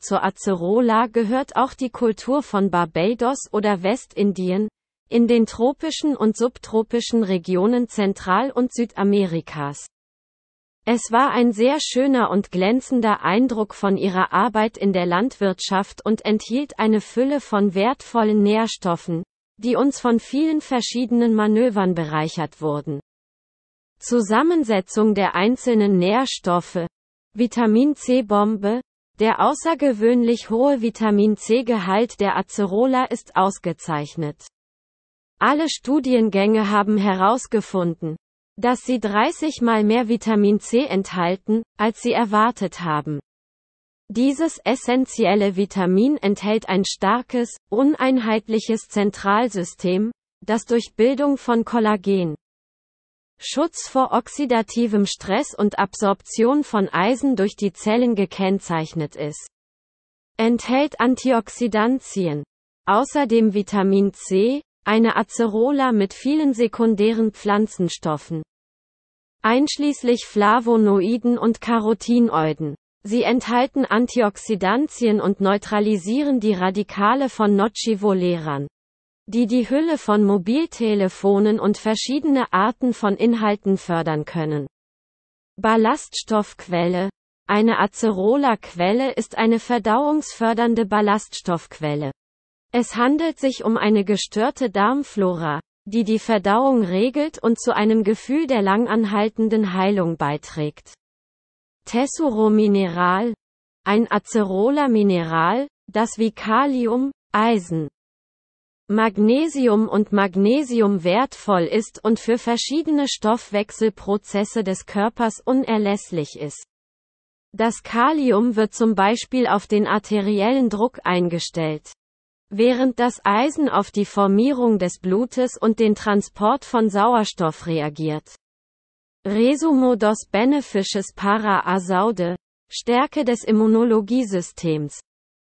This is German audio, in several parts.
zur Acerola gehört auch die Kultur von Barbados oder Westindien, in den tropischen und subtropischen Regionen Zentral- und Südamerikas. Es war ein sehr schöner und glänzender Eindruck von ihrer Arbeit in der Landwirtschaft und enthielt eine Fülle von wertvollen Nährstoffen, die uns von vielen verschiedenen Manövern bereichert wurden. Zusammensetzung der einzelnen Nährstoffe Vitamin C-Bombe, der außergewöhnlich hohe Vitamin-C-Gehalt der Acerola ist ausgezeichnet. Alle Studiengänge haben herausgefunden, dass sie 30 mal mehr Vitamin C enthalten, als sie erwartet haben. Dieses essentielle Vitamin enthält ein starkes, uneinheitliches Zentralsystem, das durch Bildung von Kollagen, Schutz vor oxidativem Stress und Absorption von Eisen durch die Zellen gekennzeichnet ist. Enthält Antioxidantien. Außerdem Vitamin C, eine Acerola mit vielen sekundären Pflanzenstoffen. Einschließlich Flavonoiden und Carotinoiden. Sie enthalten Antioxidantien und neutralisieren die Radikale von Nocivolerern die die Hülle von Mobiltelefonen und verschiedene Arten von Inhalten fördern können. Ballaststoffquelle Eine Acerola-Quelle ist eine verdauungsfördernde Ballaststoffquelle. Es handelt sich um eine gestörte Darmflora, die die Verdauung regelt und zu einem Gefühl der langanhaltenden Heilung beiträgt. Tessuro-Mineral Ein Acerola-Mineral, das wie Kalium, Eisen, Magnesium und Magnesium wertvoll ist und für verschiedene Stoffwechselprozesse des Körpers unerlässlich ist. Das Kalium wird zum Beispiel auf den arteriellen Druck eingestellt. Während das Eisen auf die Formierung des Blutes und den Transport von Sauerstoff reagiert. Resumo dos benefices para a saúde. Stärke des Immunologiesystems.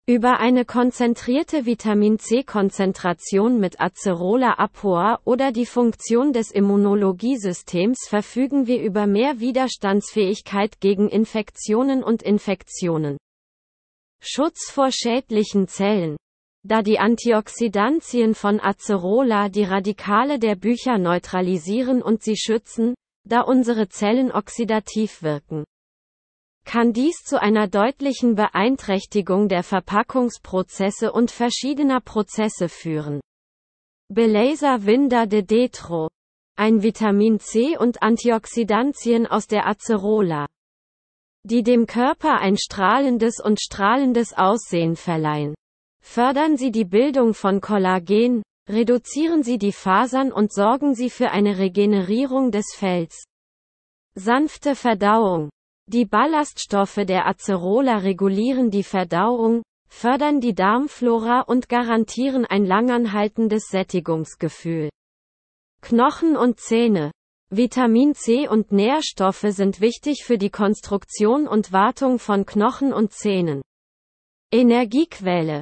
Über eine konzentrierte Vitamin-C-Konzentration mit Acerola apoa oder die Funktion des Immunologiesystems verfügen wir über mehr Widerstandsfähigkeit gegen Infektionen und Infektionen. Schutz vor schädlichen Zellen. Da die Antioxidantien von Acerola die Radikale der Bücher neutralisieren und sie schützen, da unsere Zellen oxidativ wirken kann dies zu einer deutlichen Beeinträchtigung der Verpackungsprozesse und verschiedener Prozesse führen. Belaser Vinda de Detro. Ein Vitamin C und Antioxidantien aus der Acerola. Die dem Körper ein strahlendes und strahlendes Aussehen verleihen. Fördern Sie die Bildung von Kollagen, reduzieren Sie die Fasern und sorgen Sie für eine Regenerierung des Fells. Sanfte Verdauung. Die Ballaststoffe der Acerola regulieren die Verdauung, fördern die Darmflora und garantieren ein langanhaltendes Sättigungsgefühl. Knochen und Zähne. Vitamin C und Nährstoffe sind wichtig für die Konstruktion und Wartung von Knochen und Zähnen. Energiequelle.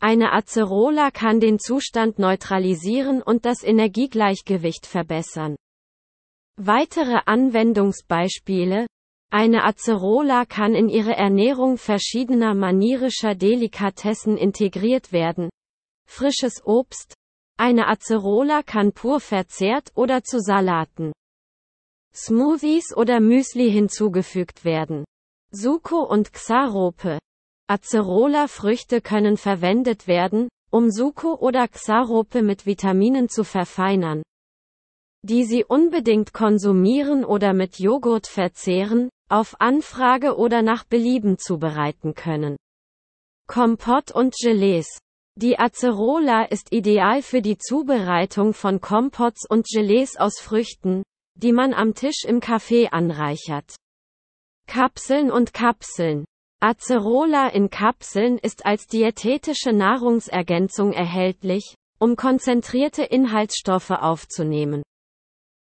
Eine Acerola kann den Zustand neutralisieren und das Energiegleichgewicht verbessern. Weitere Anwendungsbeispiele eine Acerola kann in ihre Ernährung verschiedener manierischer Delikatessen integriert werden. Frisches Obst. Eine Acerola kann pur verzehrt oder zu Salaten, Smoothies oder Müsli hinzugefügt werden. Suko und Xarope. Acerola-Früchte können verwendet werden, um Suko oder Xarope mit Vitaminen zu verfeinern die sie unbedingt konsumieren oder mit Joghurt verzehren, auf Anfrage oder nach Belieben zubereiten können. Kompott und Gelees. Die Acerola ist ideal für die Zubereitung von Kompots und Gelees aus Früchten, die man am Tisch im Café anreichert. Kapseln und Kapseln. Acerola in Kapseln ist als diätetische Nahrungsergänzung erhältlich, um konzentrierte Inhaltsstoffe aufzunehmen.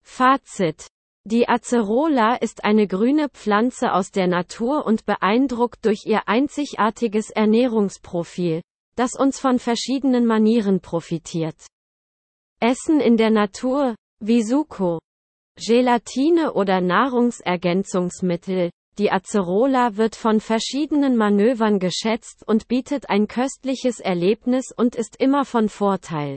Fazit die Acerola ist eine grüne Pflanze aus der Natur und beeindruckt durch ihr einzigartiges Ernährungsprofil, das uns von verschiedenen Manieren profitiert. Essen in der Natur, wie Suko, Gelatine oder Nahrungsergänzungsmittel, die Acerola wird von verschiedenen Manövern geschätzt und bietet ein köstliches Erlebnis und ist immer von Vorteil.